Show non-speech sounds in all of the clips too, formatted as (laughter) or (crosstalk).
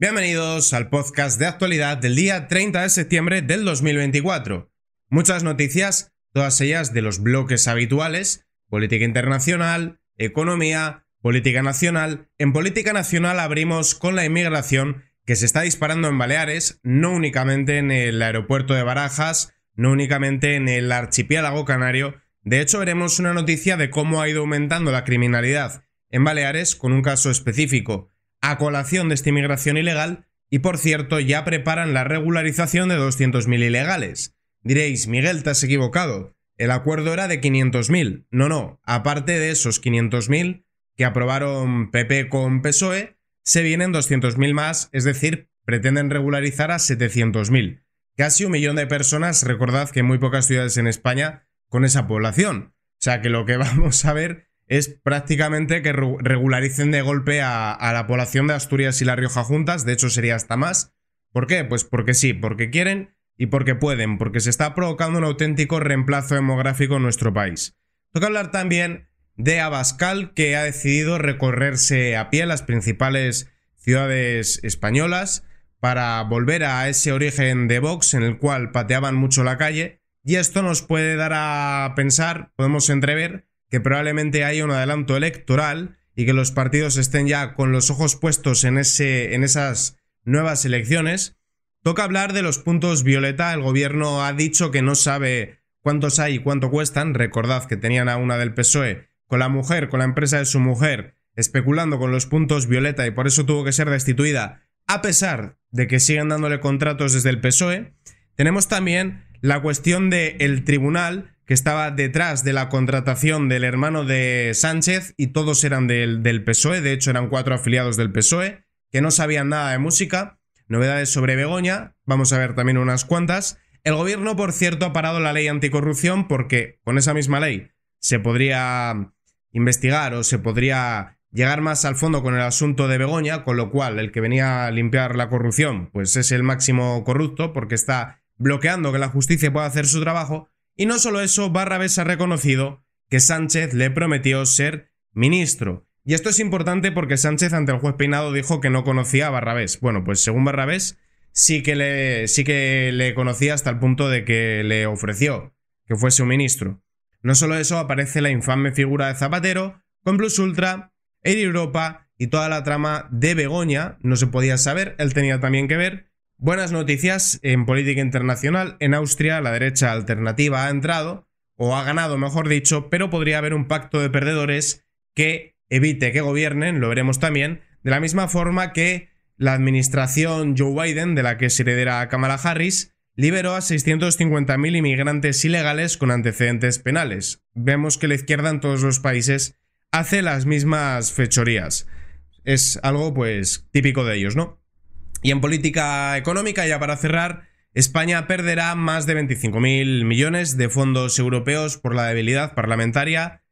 Bienvenidos al podcast de actualidad del día 30 de septiembre del 2024. Muchas noticias, todas ellas de los bloques habituales, política internacional, economía, política nacional. En política nacional abrimos con la inmigración que se está disparando en Baleares, no únicamente en el aeropuerto de Barajas, no únicamente en el archipiélago canario. De hecho, veremos una noticia de cómo ha ido aumentando la criminalidad en Baleares con un caso específico a colación de esta inmigración ilegal y por cierto ya preparan la regularización de 200.000 ilegales. Diréis, Miguel, te has equivocado. El acuerdo era de 500.000. No, no, aparte de esos 500.000 que aprobaron PP con PSOE, se vienen 200.000 más, es decir, pretenden regularizar a 700.000. Casi un millón de personas, recordad que muy pocas ciudades en España con esa población. O sea que lo que (laughs) vamos a ver es prácticamente que regularicen de golpe a, la población de Asturias y La Rioja juntas, de hecho sería hasta más. ¿Por qué? Pues porque sí, porque quieren y porque pueden, porque se está provocando un auténtico reemplazo demográfico en nuestro país. Toca hablar también de Abascal, que ha decidido recorrerse a pie las principales ciudades españolas para volver a ese origen de Vox en el cual pateaban mucho la calle, y esto nos puede dar a pensar, podemos entrever, que probablemente hay un adelanto electoral y que los partidos estén ya con los ojos puestos en, ese, en esas nuevas elecciones. Toca hablar de los puntos violeta. El gobierno ha dicho que no sabe cuántos hay y cuánto cuestan. Recordad que tenían a una del PSOE con la mujer, con la empresa de su mujer, especulando con los puntos violeta y por eso tuvo que ser destituida, a pesar de que siguen dándole contratos desde el PSOE. Tenemos también la cuestión del tribunal que estaba detrás de la contratación del hermano de Sánchez y todos eran del, del PSOE, de hecho eran cuatro afiliados del PSOE, que no sabían nada de música. Novedades sobre Begoña, vamos a ver también unas cuantas. El gobierno, por cierto, ha parado la ley anticorrupción porque con esa misma ley se podría investigar o se podría llegar más al fondo con el asunto de Begoña, con lo cual el que venía a limpiar la corrupción, pues es el máximo corrupto porque está bloqueando que la justicia pueda hacer su trabajo y no solo eso, Barrabés ha reconocido que Sánchez le prometió ser ministro. Y esto es importante porque Sánchez ante el juez Peinado dijo que no conocía a Barrabés. Bueno, pues según Barrabés sí que le, sí que le conocía hasta el punto de que le ofreció que fuese un ministro. No solo eso, aparece la infame figura de Zapatero, con Plus Ultra, Air Europa y toda la trama de Begoña, no se podía saber, él tenía también que ver, Buenas noticias en política internacional. En Austria la derecha alternativa ha entrado, o ha ganado mejor dicho, pero podría haber un pacto de perdedores que evite que gobiernen, lo veremos también, de la misma forma que la administración Joe Biden, de la que se heredera Kamala Harris, liberó a 650.000 inmigrantes ilegales con antecedentes penales. Vemos que la izquierda en todos los países hace las mismas fechorías. Es algo pues típico de ellos, ¿no? Y en política económica, ya para cerrar, España perderá más de 25.000 millones de fondos europeos por la debilidad parlamentaria,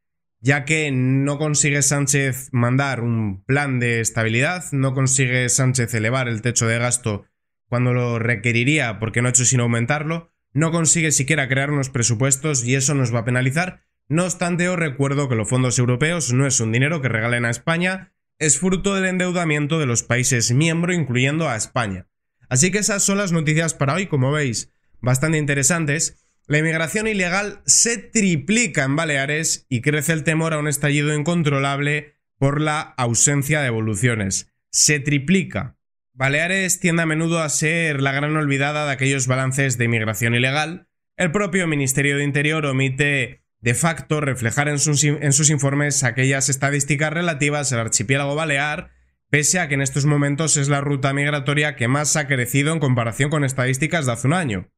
ya que no consigue Sánchez mandar un plan de estabilidad, no consigue Sánchez elevar el techo de gasto cuando lo requeriría porque no ha hecho sino aumentarlo, no consigue siquiera crear unos presupuestos y eso nos va a penalizar. No obstante, os recuerdo que los fondos europeos no es un dinero que regalen a España, es fruto del endeudamiento de los países miembro, incluyendo a España. Así que esas son las noticias para hoy, como veis, bastante interesantes. La inmigración ilegal se triplica en Baleares y crece el temor a un estallido incontrolable por la ausencia de evoluciones. Se triplica. Baleares tiende a menudo a ser la gran olvidada de aquellos balances de inmigración ilegal. El propio Ministerio de Interior omite de facto reflejar en sus, informes aquellas estadísticas relativas al archipiélago balear, pese a que en estos momentos es la ruta migratoria que más ha crecido en comparación con estadísticas de hace un año.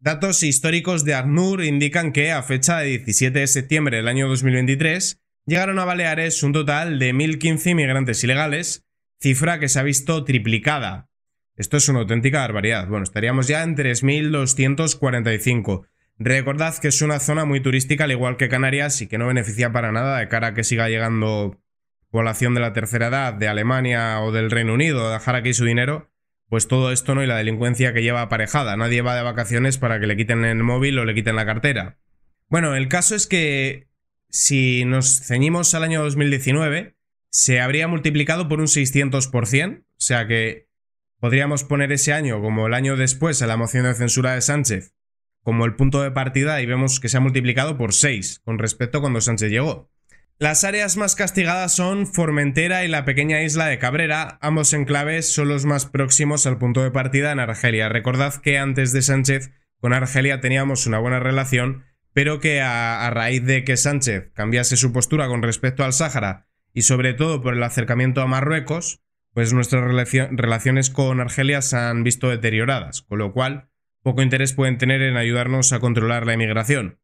Datos históricos de ACNUR indican que a fecha de 17 de septiembre del año 2023 llegaron a Baleares un total de 1.015 inmigrantes ilegales, cifra que se ha visto triplicada. Esto es una auténtica barbaridad. Bueno, estaríamos ya en 3.245 Recordad que es una zona muy turística, al igual que Canarias, y que no beneficia para nada de cara a que siga llegando población de la tercera edad, de Alemania o del Reino Unido, a dejar aquí su dinero, pues todo esto no y la delincuencia que lleva aparejada. Nadie va de vacaciones para que le quiten el móvil o le quiten la cartera. Bueno, el caso es que si nos ceñimos al año 2019, se habría multiplicado por un 600%, o sea que podríamos poner ese año como el año después a la moción de censura de Sánchez como el punto de partida y vemos que se ha multiplicado por 6 con respecto a cuando Sánchez llegó. Las áreas más castigadas son Formentera y la pequeña isla de Cabrera, ambos enclaves son los más próximos al punto de partida en Argelia. Recordad que antes de Sánchez con Argelia teníamos una buena relación, pero que a, raíz de que Sánchez cambiase su postura con respecto al Sáhara y sobre todo por el acercamiento a Marruecos, pues nuestras relaciones con Argelia se han visto deterioradas, con lo cual poco interés pueden tener en ayudarnos a controlar la inmigración.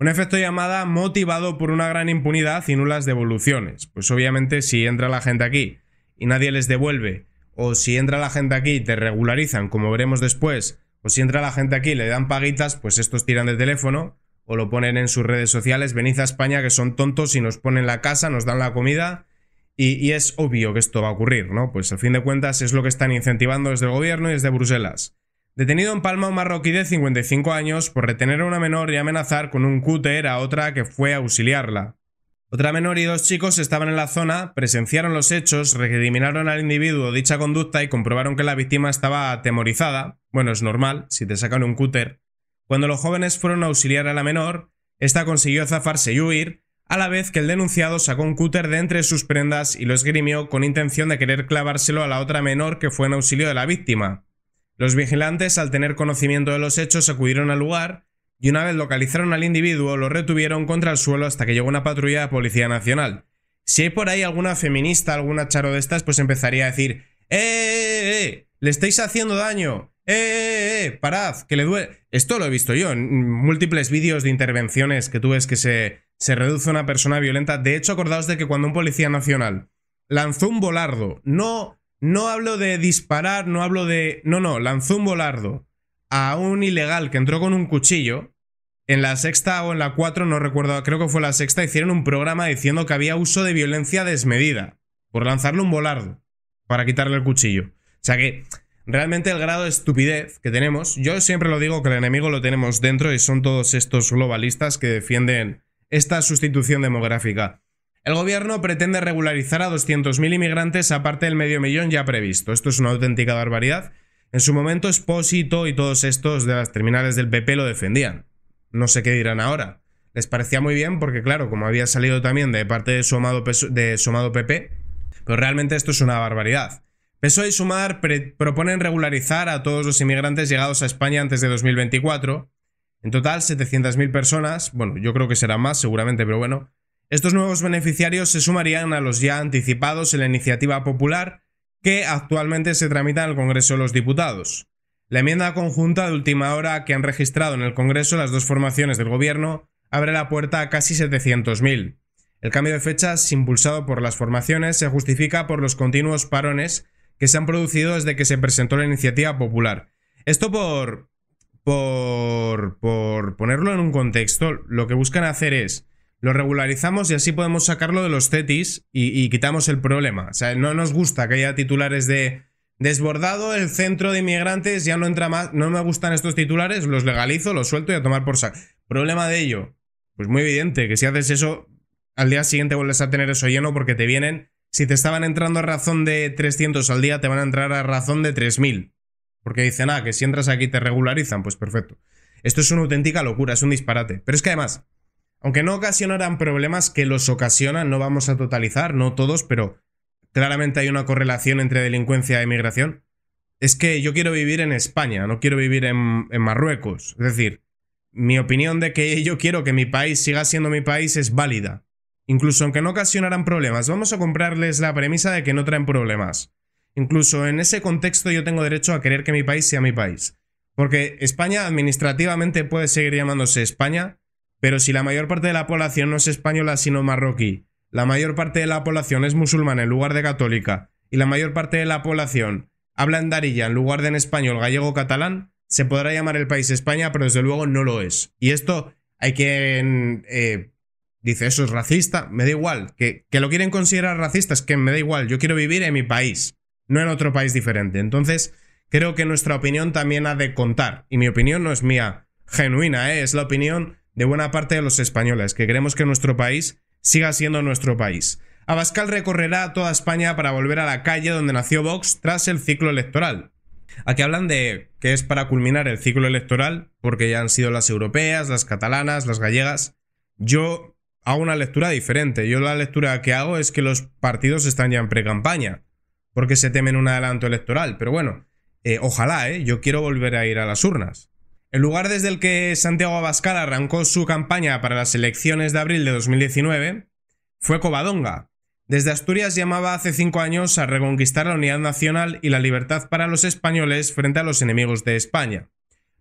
Un efecto llamada motivado por una gran impunidad y nulas devoluciones. Pues obviamente si entra la gente aquí y nadie les devuelve, o si entra la gente aquí y te regularizan, como veremos después, o si entra la gente aquí y le dan paguitas, pues estos tiran de teléfono o lo ponen en sus redes sociales, venid a España que son tontos y nos ponen la casa, nos dan la comida y, y es obvio que esto va a ocurrir, ¿no? Pues al fin de cuentas es lo que están incentivando desde el gobierno y desde Bruselas. Detenido en Palma un marroquí de 55 años por retener a una menor y amenazar con un cúter a otra que fue a auxiliarla. Otra menor y dos chicos estaban en la zona, presenciaron los hechos, recriminaron al individuo dicha conducta y comprobaron que la víctima estaba atemorizada. Bueno, es normal, si te sacan un cúter. Cuando los jóvenes fueron a auxiliar a la menor, esta consiguió zafarse y huir, a la vez que el denunciado sacó un cúter de entre sus prendas y lo esgrimió con intención de querer clavárselo a la otra menor que fue en auxilio de la víctima. Los vigilantes, al tener conocimiento de los hechos, acudieron al lugar y una vez localizaron al individuo, lo retuvieron contra el suelo hasta que llegó una patrulla de Policía Nacional. Si hay por ahí alguna feminista, alguna charo de estas, pues empezaría a decir ¡Eh, eh, eh! eh le estáis haciendo daño! Eh, ¡Eh, eh, eh! ¡Parad! ¡Que le duele! Esto lo he visto yo en múltiples vídeos de intervenciones que tú ves que se, se reduce a una persona violenta. De hecho, acordaos de que cuando un Policía Nacional lanzó un volardo, no no hablo de disparar, no hablo de... No, no, lanzó un volardo a un ilegal que entró con un cuchillo. En la sexta o en la cuatro, no recuerdo, creo que fue la sexta, hicieron un programa diciendo que había uso de violencia desmedida por lanzarle un volardo para quitarle el cuchillo. O sea que realmente el grado de estupidez que tenemos, yo siempre lo digo que el enemigo lo tenemos dentro y son todos estos globalistas que defienden esta sustitución demográfica. El gobierno pretende regularizar a 200.000 inmigrantes aparte del medio millón ya previsto. Esto es una auténtica barbaridad. En su momento, Espósito y todos estos de las terminales del PP lo defendían. No sé qué dirán ahora. Les parecía muy bien porque, claro, como había salido también de parte de sumado de PP, pero realmente esto es una barbaridad. PSOE y Sumar proponen regularizar a todos los inmigrantes llegados a España antes de 2024. En total, 700.000 personas, bueno, yo creo que será más seguramente, pero bueno, estos nuevos beneficiarios se sumarían a los ya anticipados en la iniciativa popular que actualmente se tramita en el Congreso de los Diputados. La enmienda conjunta de última hora que han registrado en el Congreso las dos formaciones del Gobierno abre la puerta a casi 700.000. El cambio de fechas impulsado por las formaciones se justifica por los continuos parones que se han producido desde que se presentó la iniciativa popular. Esto por, por, por ponerlo en un contexto, lo que buscan hacer es lo regularizamos y así podemos sacarlo de los CETIs y, quitamos el problema. O sea, no nos gusta que haya titulares de desbordado el centro de inmigrantes, ya no entra más, no me gustan estos titulares, los legalizo, los suelto y a tomar por saco. Problema de ello, pues muy evidente, que si haces eso, al día siguiente vuelves a tener eso lleno porque te vienen, si te estaban entrando a razón de 300 al día, te van a entrar a razón de 3000. Porque dicen, ah, que si entras aquí te regularizan, pues perfecto. Esto es una auténtica locura, es un disparate. Pero es que además, aunque no ocasionarán problemas que los ocasionan, no vamos a totalizar, no todos, pero claramente hay una correlación entre delincuencia y e migración. Es que yo quiero vivir en España, no quiero vivir en, en Marruecos. Es decir, mi opinión de que yo quiero que mi país siga siendo mi país es válida. Incluso aunque no ocasionarán problemas, vamos a comprarles la premisa de que no traen problemas. Incluso en ese contexto yo tengo derecho a querer que mi país sea mi país. Porque España administrativamente puede seguir llamándose España, pero si la mayor parte de la población no es española sino marroquí, la mayor parte de la población es musulmana en lugar de católica, y la mayor parte de la población habla en darilla en lugar de en español, gallego catalán, se podrá llamar el país España, pero desde luego no lo es. Y esto hay quien eh, dice, eso es racista, me da igual, que, que lo quieren considerar racista, es que me da igual, yo quiero vivir en mi país, no en otro país diferente. Entonces, creo que nuestra opinión también ha de contar, y mi opinión no es mía genuina, ¿eh? es la opinión de buena parte de los españoles, que queremos que nuestro país siga siendo nuestro país. Abascal recorrerá toda España para volver a la calle donde nació Vox tras el ciclo electoral. Aquí hablan de que es para culminar el ciclo electoral, porque ya han sido las europeas, las catalanas, las gallegas. Yo hago una lectura diferente. Yo la lectura que hago es que los partidos están ya en precampaña, porque se temen un adelanto electoral. Pero bueno, eh, ojalá, eh, Yo quiero volver a ir a las urnas. El lugar desde el que Santiago Abascal arrancó su campaña para las elecciones de abril de 2019 fue Covadonga. Desde Asturias llamaba hace cinco años a reconquistar la unidad nacional y la libertad para los españoles frente a los enemigos de España.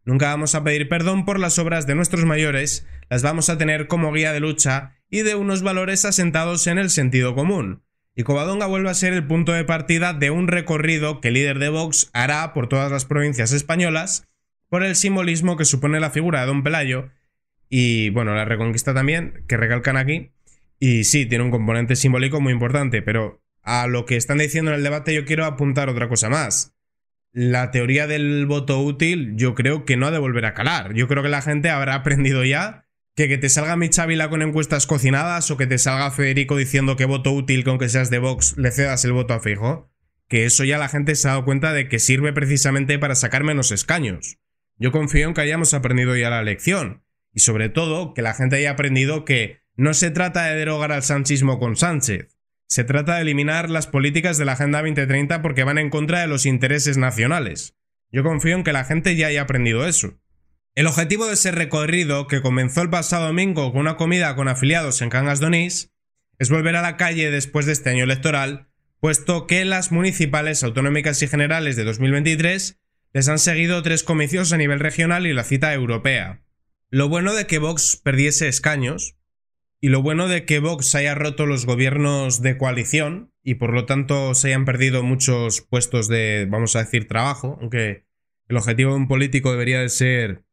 Nunca vamos a pedir perdón por las obras de nuestros mayores, las vamos a tener como guía de lucha y de unos valores asentados en el sentido común. Y Covadonga vuelve a ser el punto de partida de un recorrido que el líder de Vox hará por todas las provincias españolas por el simbolismo que supone la figura de Don Pelayo y, bueno, la Reconquista también, que recalcan aquí. Y sí, tiene un componente simbólico muy importante, pero a lo que están diciendo en el debate yo quiero apuntar otra cosa más. La teoría del voto útil yo creo que no ha de volver a calar. Yo creo que la gente habrá aprendido ya que que te salga Michavila con encuestas cocinadas o que te salga Federico diciendo que voto útil con que seas de Vox le cedas el voto a Fijo, que eso ya la gente se ha dado cuenta de que sirve precisamente para sacar menos escaños. Yo confío en que hayamos aprendido ya la lección y sobre todo que la gente haya aprendido que no se trata de derogar al sanchismo con Sánchez, se trata de eliminar las políticas de la Agenda 2030 porque van en contra de los intereses nacionales. Yo confío en que la gente ya haya aprendido eso. El objetivo de ese recorrido, que comenzó el pasado domingo con una comida con afiliados en Cangas Donís, es volver a la calle después de este año electoral, puesto que las municipales, autonómicas y generales de 2023 les han seguido tres comicios a nivel regional y la cita europea. Lo bueno de que Vox perdiese escaños, y lo bueno de que Vox haya roto los gobiernos de coalición, y por lo tanto se hayan perdido muchos puestos de, vamos a decir, trabajo, aunque el objetivo de un político debería de ser,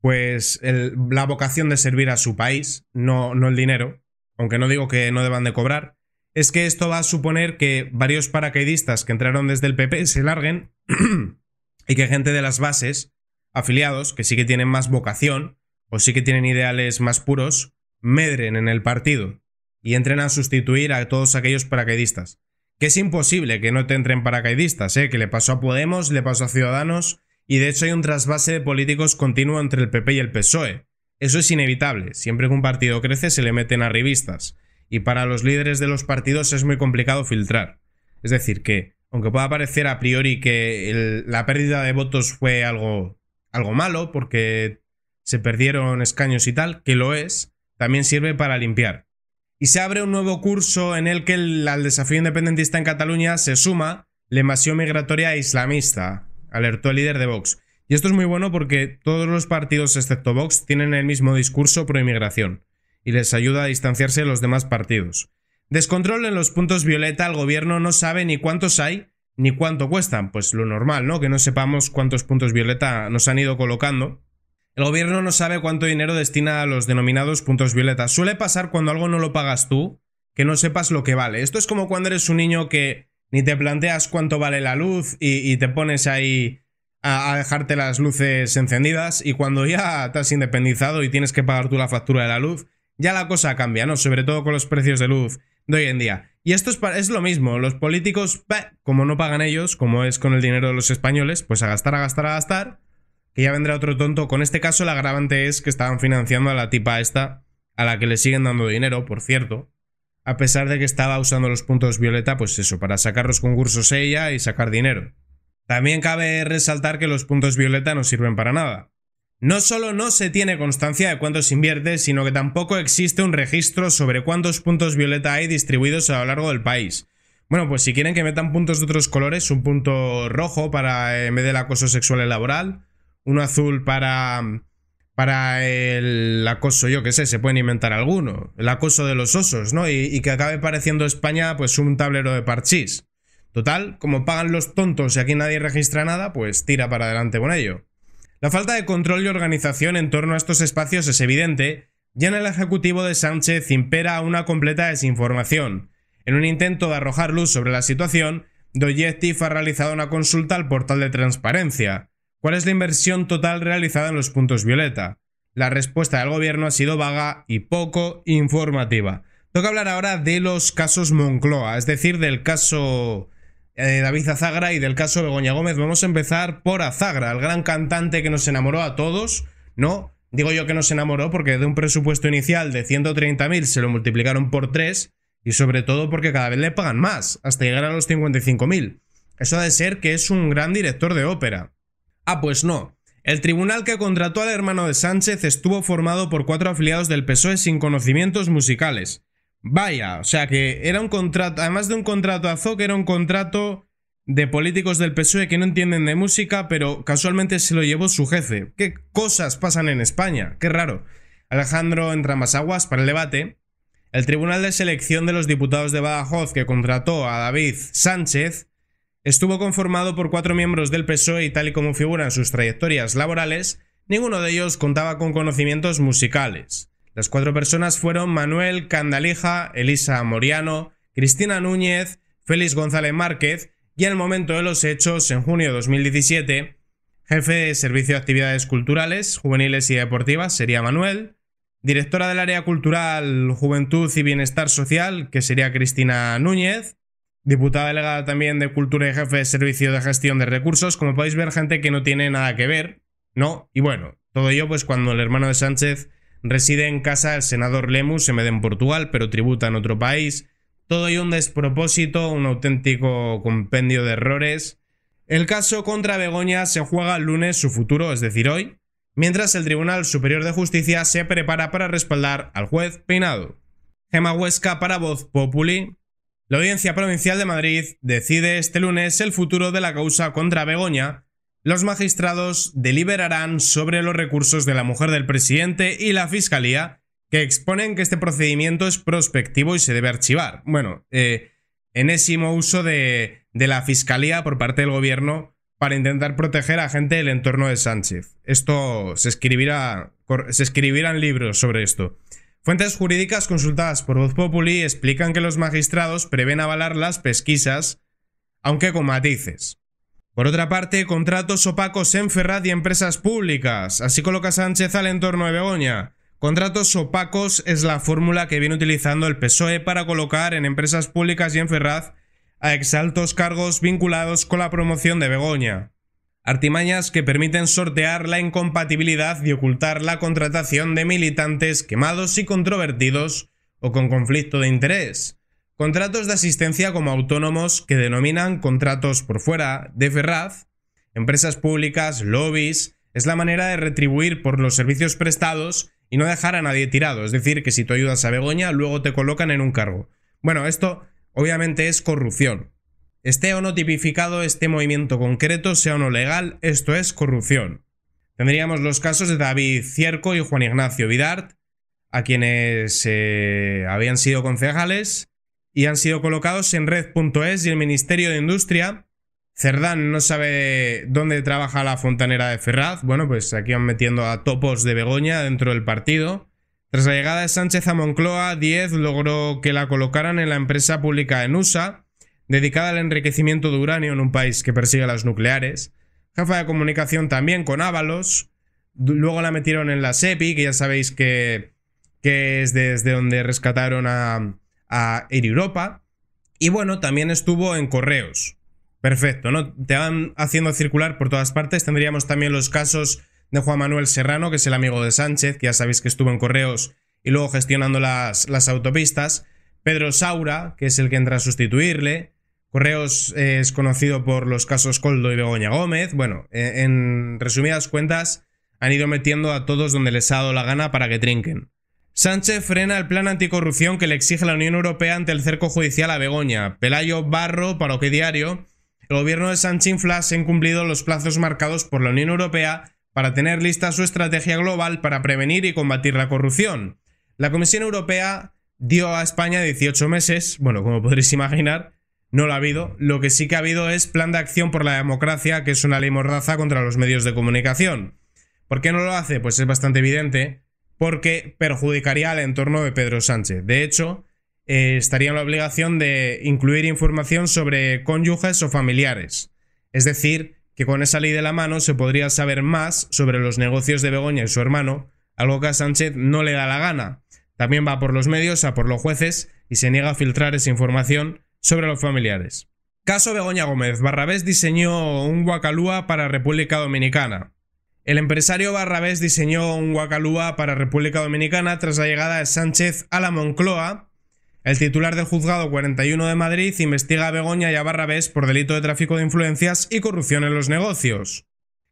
pues, la vocación de servir a su país, no, no el dinero, aunque no digo que no deban de cobrar, es que esto va a suponer que varios paracaidistas que entraron desde el PP se larguen (clears throat) y que gente de las bases, afiliados, que sí que tienen más vocación o sí que tienen ideales más puros, medren en el partido y entren a sustituir a todos aquellos paracaidistas. Que es imposible que no te entren paracaidistas, ¿eh? que le pasó a Podemos, le pasó a Ciudadanos, y de hecho hay un trasvase de políticos continuo entre el PP y el PSOE. Eso es inevitable, siempre que un partido crece se le meten a revistas. y para los líderes de los partidos es muy complicado filtrar. Es decir, que aunque pueda parecer a priori que la pérdida de votos fue algo, algo malo, porque se perdieron escaños y tal, que lo es, también sirve para limpiar. Y se abre un nuevo curso en el que el, al desafío independentista en Cataluña se suma la invasión migratoria islamista, alertó el líder de Vox. Y esto es muy bueno porque todos los partidos excepto Vox tienen el mismo discurso pro inmigración y les ayuda a distanciarse de los demás partidos. Descontrol en los puntos violeta, el gobierno no sabe ni cuántos hay ni cuánto cuestan. Pues lo normal, ¿no? Que no sepamos cuántos puntos violeta nos han ido colocando. El gobierno no sabe cuánto dinero destina a los denominados puntos violeta. Suele pasar cuando algo no lo pagas tú, que no sepas lo que vale. Esto es como cuando eres un niño que ni te planteas cuánto vale la luz y, te pones ahí a, dejarte las luces encendidas y cuando ya estás independizado y tienes que pagar tú la factura de la luz, ya la cosa cambia, ¿no? Sobre todo con los precios de luz de hoy en día. Y esto es, es lo mismo, los políticos, como no pagan ellos, como es con el dinero de los españoles, pues a gastar, a gastar, a gastar, que ya vendrá otro tonto. Con este caso el agravante es que estaban financiando a la tipa esta, a la que le siguen dando dinero, por cierto, a pesar de que estaba usando los puntos violeta, pues eso, para sacar los concursos ella y sacar dinero. También cabe resaltar que los puntos violeta no sirven para nada. No solo no se tiene constancia de cuánto se invierte, sino que tampoco existe un registro sobre cuántos puntos violeta hay distribuidos a lo largo del país. Bueno, pues si quieren que metan puntos de otros colores, un punto rojo para eh, en vez del acoso sexual y laboral, un azul para para el acoso, yo qué sé, se pueden inventar alguno, el acoso de los osos, ¿no? Y, y, que acabe pareciendo España pues un tablero de parchís. Total, como pagan los tontos y aquí nadie registra nada, pues tira para adelante con ello. La falta de control y organización en torno a estos espacios es evidente, Ya en el Ejecutivo de Sánchez impera una completa desinformación. En un intento de arrojar luz sobre la situación, Dojetif ha realizado una consulta al portal de transparencia. ¿Cuál es la inversión total realizada en los puntos violeta? La respuesta del gobierno ha sido vaga y poco informativa. Toca hablar ahora de los casos Moncloa, es decir, del caso eh, David Azagra y del caso Begoña Gómez. Vamos a empezar por Azagra, el gran cantante que nos enamoró a todos, ¿no? Digo yo que nos enamoró porque de un presupuesto inicial de 130.000 se lo multiplicaron por 3 y sobre todo porque cada vez le pagan más, hasta llegar a los 55.000. Eso ha de ser que es un gran director de ópera. Ah, pues no. El tribunal que contrató al hermano de Sánchez estuvo formado por cuatro afiliados del PSOE sin conocimientos musicales. Vaya, o sea que era un contrato, además de un contrato a Zoc, era un contrato de políticos del PSOE que no entienden de música, pero casualmente se lo llevó su jefe. ¿Qué cosas pasan en España? Qué raro. Alejandro entra más aguas para el debate. El Tribunal de Selección de los Diputados de Badajoz, que contrató a David Sánchez, estuvo conformado por cuatro miembros del PSOE y tal y como figuran sus trayectorias laborales, ninguno de ellos contaba con conocimientos musicales. Las cuatro personas fueron Manuel Candalija, Elisa Moriano, Cristina Núñez, Félix González Márquez y en el momento de los hechos, en junio de 2017, jefe de Servicio de Actividades Culturales, Juveniles y Deportivas sería Manuel, directora del área cultural, Juventud y Bienestar Social, que sería Cristina Núñez, diputada delegada también de Cultura y jefe de Servicio de Gestión de Recursos, como podéis ver, gente que no tiene nada que ver, ¿no? Y bueno, todo ello pues cuando el hermano de Sánchez Reside en casa el senador Lemus, se en Portugal, pero tributa en otro país. Todo hay un despropósito, un auténtico compendio de errores. El caso contra Begoña se juega el lunes su futuro, es decir, hoy, mientras el Tribunal Superior de Justicia se prepara para respaldar al juez Peinado. Gema Huesca para Voz Populi. La Audiencia Provincial de Madrid decide este lunes el futuro de la causa contra Begoña, los magistrados deliberarán sobre los recursos de la mujer del presidente y la fiscalía, que exponen que este procedimiento es prospectivo y se debe archivar. Bueno, eh, enésimo uso de, la fiscalía por parte del gobierno para intentar proteger a gente del entorno de Sánchez. Esto se escribirá, se escribirán libros sobre esto. Fuentes jurídicas consultadas por Voz Populi explican que los magistrados prevén avalar las pesquisas, aunque con matices. Por otra parte, contratos opacos en Ferraz y empresas públicas. Así coloca Sánchez al entorno de Begoña. Contratos opacos es la fórmula que viene utilizando el PSOE para colocar en empresas públicas y en Ferraz a exaltos cargos vinculados con la promoción de Begoña. Artimañas que permiten sortear la incompatibilidad y ocultar la contratación de militantes quemados y controvertidos o con conflicto de interés. Contratos de asistencia como autónomos que denominan contratos por fuera de Ferraz, empresas públicas, lobbies, es la manera de retribuir por los servicios prestados y no dejar a nadie tirado. Es decir, que si tú ayudas a Begoña, luego te colocan en un cargo. Bueno, esto obviamente es corrupción. Esté o no tipificado este movimiento concreto, sea o no legal, esto es corrupción. Tendríamos los casos de David Cierco y Juan Ignacio Vidart, a quienes se eh, habían sido concejales y han sido colocados en red.es y el Ministerio de Industria. Cerdán no sabe dónde trabaja la fontanera de Ferraz. Bueno, pues aquí van metiendo a topos de Begoña dentro del partido. Tras la llegada de Sánchez a Moncloa, 10 logró que la colocaran en la empresa pública en USA, dedicada al enriquecimiento de uranio en un país que persigue las nucleares. Jefa de comunicación también con Ábalos. Luego la metieron en la SEPI, que ya sabéis que, que es desde donde rescataron a, a Europa. Y bueno, también estuvo en correos. Perfecto, ¿no? Te van haciendo circular por todas partes. Tendríamos también los casos de Juan Manuel Serrano, que es el amigo de Sánchez, que ya sabéis que estuvo en correos y luego gestionando las, las autopistas. Pedro Saura, que es el que entra a sustituirle. Correos eh, es conocido por los casos Coldo y Begoña Gómez. Bueno, e, en resumidas cuentas, han ido metiendo a todos donde les ha dado la gana para que trinquen. Sánchez frena el plan anticorrupción que le exige la Unión Europea ante el cerco judicial a Begoña. Pelayo Barro, para Diario. El gobierno de sánchez se han cumplido los plazos marcados por la Unión Europea para tener lista su estrategia global para prevenir y combatir la corrupción. La Comisión Europea dio a España 18 meses, bueno, como podréis imaginar, no lo ha habido. Lo que sí que ha habido es Plan de Acción por la Democracia, que es una ley mordaza contra los medios de comunicación. ¿Por qué no lo hace? Pues es bastante evidente porque perjudicaría al entorno de Pedro Sánchez. De hecho, eh, estaría en la obligación de incluir información sobre cónyuges o familiares. Es decir, que con esa ley de la mano se podría saber más sobre los negocios de Begoña y su hermano, algo que a Sánchez no le da la gana. También va por los medios, a por los jueces y se niega a filtrar esa información sobre los familiares. Caso Begoña Gómez. Barrabés diseñó un guacalúa para República Dominicana. El empresario Barrabés diseñó un Guacalúa para República Dominicana tras la llegada de Sánchez a la Moncloa. El titular del juzgado 41 de Madrid investiga a Begoña y a Barrabés por delito de tráfico de influencias y corrupción en los negocios.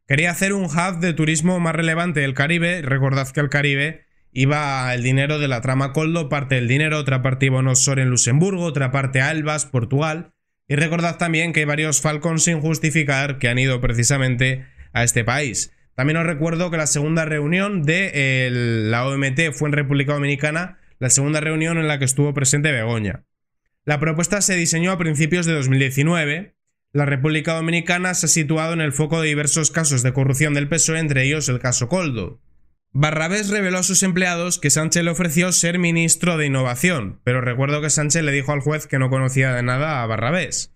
Quería hacer un hub de turismo más relevante del Caribe. Recordad que al Caribe iba el dinero de la trama Coldo, parte del dinero, otra parte iba a en Luxemburgo, otra parte a Albas, Portugal. Y recordad también que hay varios Falcons sin justificar que han ido precisamente a este país. También os recuerdo que la segunda reunión de la OMT fue en República Dominicana, la segunda reunión en la que estuvo presente Begoña. La propuesta se diseñó a principios de 2019. La República Dominicana se ha situado en el foco de diversos casos de corrupción del PSOE, entre ellos el caso Coldo. Barrabés reveló a sus empleados que Sánchez le ofreció ser ministro de Innovación, pero recuerdo que Sánchez le dijo al juez que no conocía de nada a Barrabés.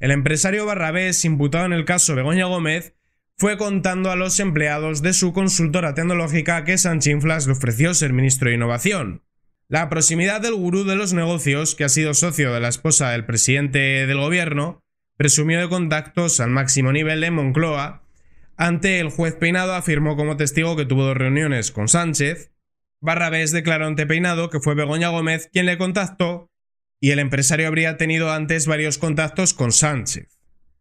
El empresario Barrabés, imputado en el caso Begoña Gómez, fue contando a los empleados de su consultora tecnológica que Sanchinflas le ofreció ser ministro de Innovación. La proximidad del gurú de los negocios, que ha sido socio de la esposa del presidente del gobierno, presumió de contactos al máximo nivel en Moncloa. Ante el juez Peinado afirmó como testigo que tuvo dos reuniones con Sánchez. Barrabés declaró ante Peinado que fue Begoña Gómez quien le contactó y el empresario habría tenido antes varios contactos con Sánchez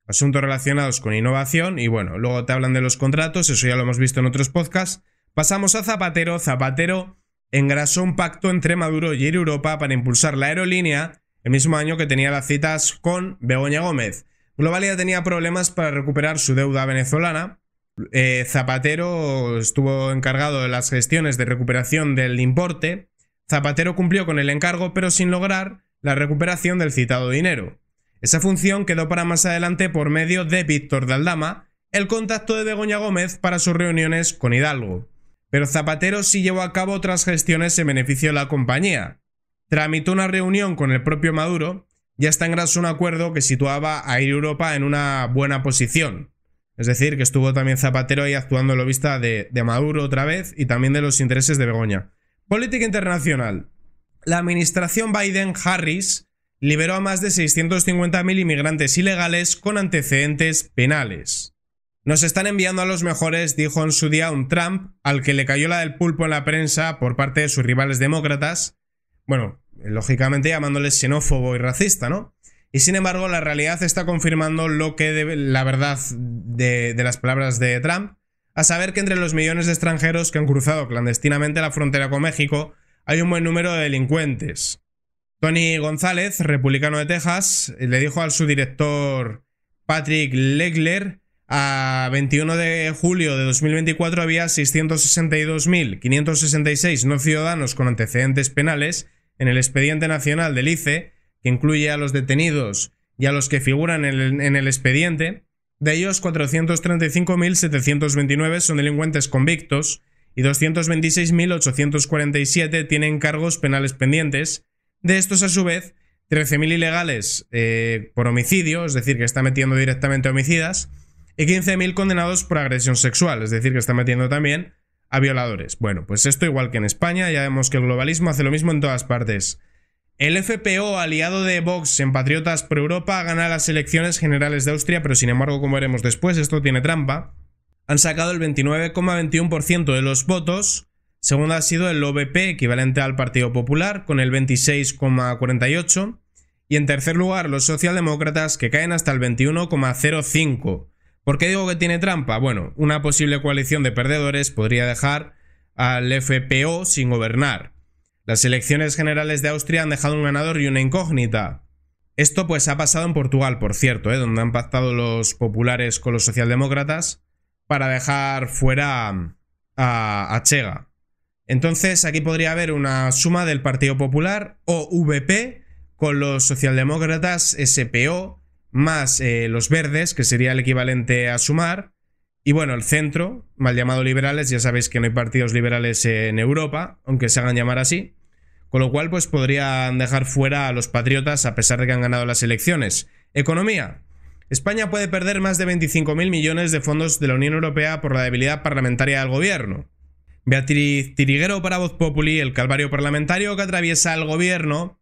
asuntos relacionados con innovación y bueno, luego te hablan de los contratos, eso ya lo hemos visto en otros podcasts. Pasamos a Zapatero. Zapatero engrasó un pacto entre Maduro y Europa para impulsar la aerolínea el mismo año que tenía las citas con Begoña Gómez. Globalia tenía problemas para recuperar su deuda venezolana. Eh, Zapatero estuvo encargado de las gestiones de recuperación del importe. Zapatero cumplió con el encargo, pero sin lograr la recuperación del citado dinero. Esa función quedó para más adelante por medio de Víctor Daldama, el contacto de Begoña Gómez para sus reuniones con Hidalgo. Pero Zapatero sí llevó a cabo otras gestiones en beneficio de la compañía. Tramitó una reunión con el propio Maduro y hasta engrasó un acuerdo que situaba a Europa en una buena posición. Es decir, que estuvo también Zapatero ahí actuando en lo vista de, de Maduro otra vez y también de los intereses de Begoña. Política internacional. La administración Biden-Harris liberó a más de 650.000 inmigrantes ilegales con antecedentes penales. Nos están enviando a los mejores, dijo en su día un Trump, al que le cayó la del pulpo en la prensa por parte de sus rivales demócratas, bueno, lógicamente llamándoles xenófobo y racista, ¿no? Y sin embargo, la realidad está confirmando lo que la verdad de las palabras de Trump, a saber que entre los millones de extranjeros que han cruzado clandestinamente la frontera con México hay un buen número de delincuentes. Tony González, republicano de Texas, le dijo al subdirector Patrick Legler a 21 de julio de 2024 había 662.566 no ciudadanos con antecedentes penales en el expediente nacional del ICE, que incluye a los detenidos y a los que figuran en el, en el expediente. De ellos, 435.729 son delincuentes convictos y 226.847 tienen cargos penales pendientes, de estos, a su vez, 13.000 ilegales eh, por homicidio, es decir, que está metiendo directamente a homicidas, y 15.000 condenados por agresión sexual, es decir, que está metiendo también a violadores. Bueno, pues esto igual que en España, ya vemos que el globalismo hace lo mismo en todas partes. El FPO, aliado de Vox en Patriotas Pro Europa, gana las elecciones generales de Austria, pero sin embargo, como veremos después, esto tiene trampa. Han sacado el 29,21% de los votos Segundo ha sido el OBP, equivalente al Partido Popular, con el 26,48. Y en tercer lugar, los socialdemócratas, que caen hasta el 21,05. ¿Por qué digo que tiene trampa? Bueno, una posible coalición de perdedores podría dejar al FPO sin gobernar. Las elecciones generales de Austria han dejado un ganador y una incógnita. Esto pues ha pasado en Portugal, por cierto, ¿eh? donde han pactado los populares con los socialdemócratas para dejar fuera a Chega. Entonces aquí podría haber una suma del Partido Popular o VP con los socialdemócratas SPO más eh, los verdes, que sería el equivalente a sumar. Y bueno, el centro, mal llamado liberales, ya sabéis que no hay partidos liberales en Europa, aunque se hagan llamar así. Con lo cual, pues podrían dejar fuera a los patriotas a pesar de que han ganado las elecciones. Economía. España puede perder más de 25.000 millones de fondos de la Unión Europea por la debilidad parlamentaria del gobierno. Beatriz Tiriguero para Voz Populi, el calvario parlamentario que atraviesa el gobierno,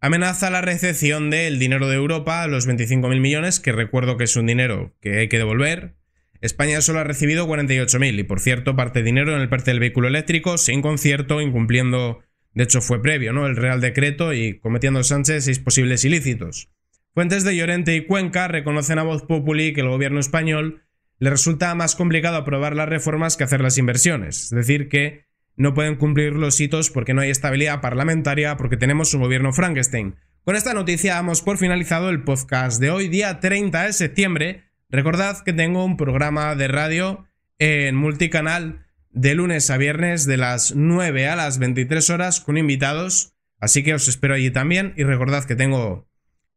amenaza la recepción del dinero de Europa, los 25.000 millones, que recuerdo que es un dinero que hay que devolver. España solo ha recibido 48.000 y, por cierto, parte dinero en el parte del vehículo eléctrico, sin concierto, incumpliendo, de hecho fue previo, ¿no? El Real Decreto y cometiendo Sánchez seis posibles ilícitos. Fuentes de Llorente y Cuenca reconocen a Voz Populi que el gobierno español le resulta más complicado aprobar las reformas que hacer las inversiones. Es decir, que no pueden cumplir los hitos porque no hay estabilidad parlamentaria, porque tenemos un gobierno Frankenstein. Con esta noticia damos por finalizado el podcast de hoy, día 30 de septiembre. Recordad que tengo un programa de radio en multicanal de lunes a viernes de las 9 a las 23 horas con invitados. Así que os espero allí también y recordad que tengo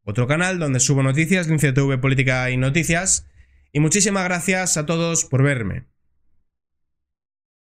otro canal donde subo noticias, Lince TV Política y Noticias y muchísimas gracias a todos por verme.